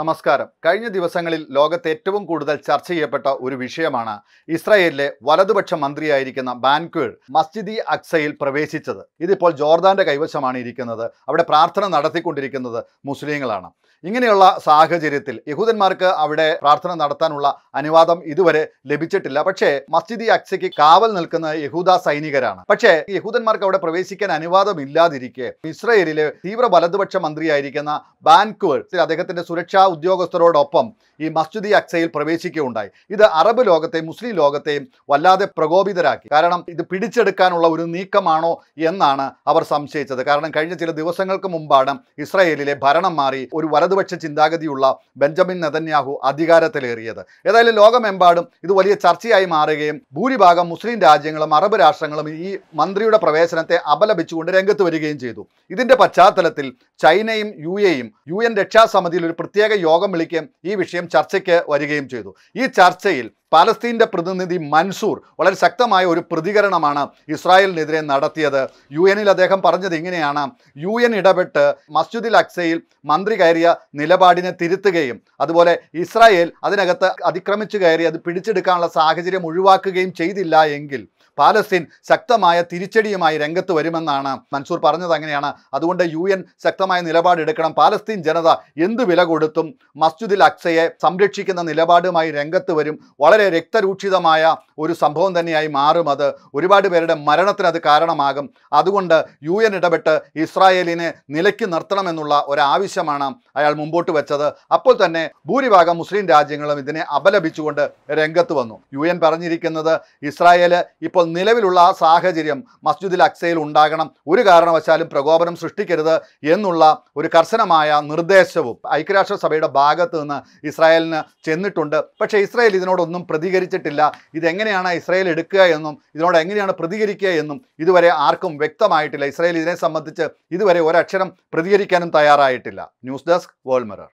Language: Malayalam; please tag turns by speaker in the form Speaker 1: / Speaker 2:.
Speaker 1: നമസ്കാരം കഴിഞ്ഞ ദിവസങ്ങളിൽ ലോകത്ത് ഏറ്റവും കൂടുതൽ ചർച്ച ചെയ്യപ്പെട്ട ഒരു വിഷയമാണ് ഇസ്രായേലിലെ വലതുപക്ഷ മന്ത്രിയായിരിക്കുന്ന ബാൻക്വേൾ മസ്ജിദി അക്സയിൽ പ്രവേശിച്ചത് ഇതിപ്പോൾ ജോർദാന്റെ കൈവശമാണ് ഇരിക്കുന്നത് അവിടെ പ്രാർത്ഥന നടത്തിക്കൊണ്ടിരിക്കുന്നത് മുസ്ലിങ്ങളാണ് ഇങ്ങനെയുള്ള സാഹചര്യത്തിൽ യഹൂദന്മാർക്ക് അവിടെ പ്രാർത്ഥന നടത്താനുള്ള അനുവാദം ഇതുവരെ ലഭിച്ചിട്ടില്ല പക്ഷേ മസ്ജിദി അക്സയ്ക്ക് കാവൽ നിൽക്കുന്ന യഹൂദ സൈനികരാണ് പക്ഷേ യഹൂദന്മാർക്ക് അവിടെ പ്രവേശിക്കാൻ അനുവാദം ഇല്ലാതിരിക്കെ ഇസ്രയേലിലെ തീവ്ര വലതുപക്ഷ മന്ത്രിയായിരിക്കുന്ന ബാൻക്വേൾ അദ്ദേഹത്തിന്റെ സുരക്ഷാ ഉദ്യോഗസ്ഥരോടൊപ്പം ഈ മസ്ജിദ് അക്സയിൽ പ്രവേശിക്കുകയുണ്ടായി ഇത് അറബ് ലോകത്തെ മുസ്ലിം ലോകത്തെയും വല്ലാതെ പ്രകോപിതരാക്കി കാരണം ഇത് പിടിച്ചെടുക്കാനുള്ള ഒരു നീക്കമാണോ എന്നാണ് അവർ സംശയിച്ചത് കാരണം കഴിഞ്ഞ ചില ദിവസങ്ങൾക്ക് മുമ്പാണ് ഇസ്രയേലിലെ ഭരണം മാറി ഒരു വലതുപക്ഷ ചിന്താഗതിയുള്ള ബെഞ്ചമിൻ നെതന്യാഹു അധികാരത്തിലേറിയത് ഏതായാലും ലോകമെമ്പാടും ഇത് വലിയ ചർച്ചയായി മാറുകയും ഭൂരിഭാഗം മുസ്ലിം രാജ്യങ്ങളും അറബ് രാഷ്ട്രങ്ങളും ഈ മന്ത്രിയുടെ പ്രവേശനത്തെ അപലപിച്ചുകൊണ്ട് രംഗത്ത് വരികയും ചെയ്തു ഇതിന്റെ പശ്ചാത്തലത്തിൽ ചൈനയും യു എയും യു എൻ രക്ഷാസമിതിയിൽ ഒരു പ്രത്യേക യോഗം വിളിക്കുകയും ഈ വിഷയം ചർച്ചയ്ക്ക് വരികയും ചെയ്തു ഈ ചർച്ചയിൽ പാലസ്തീൻ്റെ പ്രതിനിധി മൻസൂർ വളരെ ശക്തമായ ഒരു പ്രതികരണമാണ് ഇസ്രായേലിനെതിരെ നടത്തിയത് യു എനിൽ അദ്ദേഹം പറഞ്ഞത് ഇങ്ങനെയാണ് യു എൻ ഇടപെട്ട് മസ്ജിദിൽ അക്സയിൽ മന്ത്രി കയറിയ നിലപാടിനെ തിരുത്തുകയും അതുപോലെ ഇസ്രായേൽ അതിനകത്ത് അതിക്രമിച്ചു കയറി അത് പിടിച്ചെടുക്കാനുള്ള സാഹചര്യം ഒഴിവാക്കുകയും ചെയ്തില്ല എങ്കിൽ പാലസ്തീൻ ശക്തമായ തിരിച്ചടിയുമായി രംഗത്ത് വരുമെന്നാണ് മൻസൂർ പറഞ്ഞത് അങ്ങനെയാണ് അതുകൊണ്ട് യു എൻ ശക്തമായ നിലപാടെടുക്കണം പാലസ്തീൻ ജനത എന്ത് വില കൊടുത്തും മസ്ജിദിൽ അക്സയെ സംരക്ഷിക്കുന്ന നിലപാടുമായി രംഗത്ത് വരും വളരെ രക്തരൂക്ഷിതമായ ഒരു സംഭവം തന്നെയായി മാറും അത് ഒരുപാട് പേരുടെ മരണത്തിന് അത് കാരണമാകും അതുകൊണ്ട് യു എൻ ഇടപെട്ട് ഇസ്രായേലിനെ നിലയ്ക്ക് നിർത്തണമെന്നുള്ള ഒരാവശ്യമാണ് അയാൾ മുമ്പോട്ട് വെച്ചത് അപ്പോൾ തന്നെ ഭൂരിഭാഗം മുസ്ലിം രാജ്യങ്ങളും ഇതിനെ അപലപിച്ചുകൊണ്ട് രംഗത്ത് വന്നു യു പറഞ്ഞിരിക്കുന്നത് ഇസ്രായേൽ ഇപ്പോൾ നിലവിലുള്ള ആ സാഹചര്യം മസ്ജിദുൽ അക്സയിൽ ഉണ്ടാകണം ഒരു കാരണവശാലും പ്രകോപനം സൃഷ്ടിക്കരുത് എന്നുള്ള ഒരു കർശനമായ നിർദ്ദേശവും ഐക്യരാഷ്ട്രസഭയുടെ ഭാഗത്ത് നിന്ന് ഇസ്രായേലിന് ചെന്നിട്ടുണ്ട് പക്ഷേ ഇസ്രായേൽ ഇതിനോടൊന്നും പ്രതികരിച്ചിട്ടില്ല ഇതെങ്ങനെയാണ് ഇസ്രായേൽ എടുക്കുക എന്നും ഇതിനോട് എങ്ങനെയാണ് പ്രതികരിക്കുക എന്നും ഇതുവരെ ആർക്കും വ്യക്തമായിട്ടില്ല ഇസ്രായേൽ ഇതിനെ സംബന്ധിച്ച് ഇതുവരെ ഒരക്ഷരം പ്രതികരിക്കാനും തയ്യാറായിട്ടില്ല ന്യൂസ് ഡെസ്ക് വേൾഡ് മിറർ